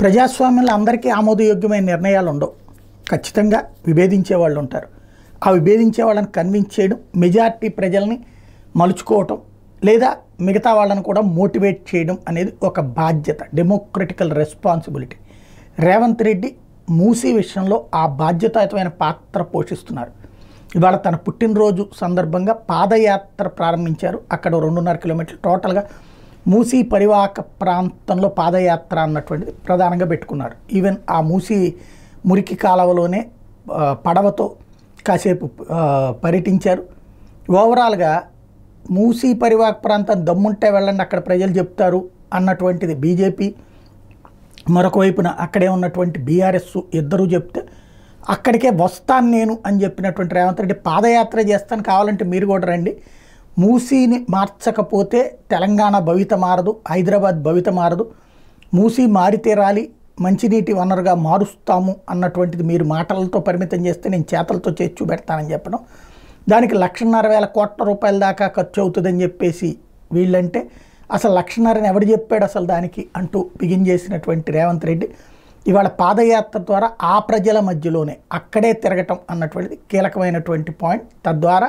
ప్రజాస్వామ్యంలో అందరికీ ఆమోదయోగ్యమైన నిర్ణయాలు ఉండవు ఖచ్చితంగా విభేదించే వాళ్ళు ఉంటారు ఆ విభేదించే వాళ్ళని కన్విన్స్ చేయడం మెజారిటీ ప్రజల్ని మలుచుకోవటం లేదా మిగతా వాళ్ళని కూడా మోటివేట్ చేయడం అనేది ఒక బాధ్యత డెమోక్రటికల్ రెస్పాన్సిబిలిటీ రేవంత్ రెడ్డి మూసీ విషయంలో ఆ బాధ్యతాయుతమైన పాత్ర పోషిస్తున్నారు ఇవాళ తన పుట్టినరోజు సందర్భంగా పాదయాత్ర ప్రారంభించారు అక్కడ రెండున్నర కిలోమీటర్లు టోటల్గా మూసీ పరివాహక ప్రాంతంలో పాదయాత్ర అన్నటువంటిది ప్రధానంగా పెట్టుకున్నారు ఈవెన్ ఆ మూసీ మురికి కాలవలోనే పడవతో కాసేపు పర్యటించారు ఓవరాల్గా మూసీ పరివాహక ప్రాంతం దమ్ముంటే వెళ్ళండి అక్కడ ప్రజలు చెప్తారు అన్నటువంటిది బీజేపీ మరొక వైపున అక్కడే ఉన్నటువంటి బీఆర్ఎస్ ఇద్దరూ చెప్తే అక్కడికే వస్తాను నేను అని చెప్పినటువంటి రేవంత్ రెడ్డి పాదయాత్ర చేస్తాను కావాలంటే మీరు కూడా రండి మూసీని మార్చకపోతే తెలంగాణ భవిత మారదు హైదరాబాద్ భవిత మారదు మూసీ మారితే రాలి మంచినీటి వనరుగా మారుస్తాము అన్నటువంటిది మీరు మాటలతో పరిమితం చేస్తే నేను చేతలతో చేసి చూపెడతానని చెప్పడం దానికి లక్షన్నర వేల కోట్ల రూపాయల దాకా ఖర్చు అవుతుందని చెప్పేసి వీళ్ళంటే అసలు లక్షన్నరని ఎవడు చెప్పాడు అసలు దానికి అంటూ బిగిన్ చేసినటువంటి రేవంత్ రెడ్డి ఇవాళ పాదయాత్ర ద్వారా ఆ ప్రజల మధ్యలోనే అక్కడే తిరగటం అన్నటువంటిది కీలకమైనటువంటి పాయింట్ తద్వారా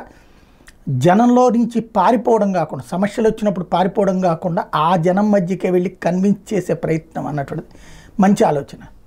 జనంలో నుంచి పారిపోవడం కాకుండా సమస్యలు వచ్చినప్పుడు పారిపోవడం కాకుండా ఆ జనం మధ్యకే వెళ్ళి కన్విన్స్ చేసే ప్రయత్నం అన్నటువంటిది మంచి ఆలోచన